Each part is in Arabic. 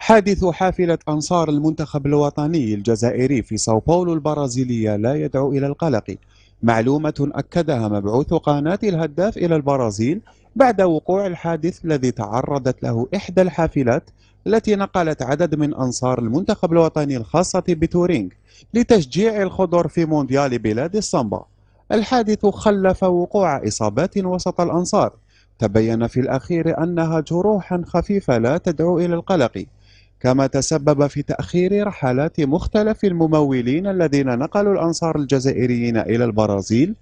حادث حافلة أنصار المنتخب الوطني الجزائري في ساو باولو البرازيلية لا يدعو إلى القلق معلومة أكدها مبعوث قناة الهداف إلى البرازيل بعد وقوع الحادث الذي تعرضت له إحدى الحافلات التي نقلت عدد من أنصار المنتخب الوطني الخاصة بتورينغ لتشجيع الخضر في مونديال بلاد الصمبا الحادث خلف وقوع إصابات وسط الأنصار تبين في الأخير أنها جروح خفيفة لا تدعو إلى القلق كما تسبب في تأخير رحلات مختلف الممولين الذين نقلوا الأنصار الجزائريين إلى البرازيل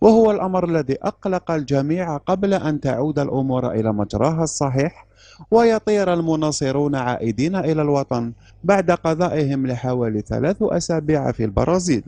وهو الأمر الذي أقلق الجميع قبل أن تعود الأمور إلى مجراها الصحيح ويطير المناصرون عائدين إلى الوطن بعد قضائهم لحوالي ثلاث أسابيع في البرازيل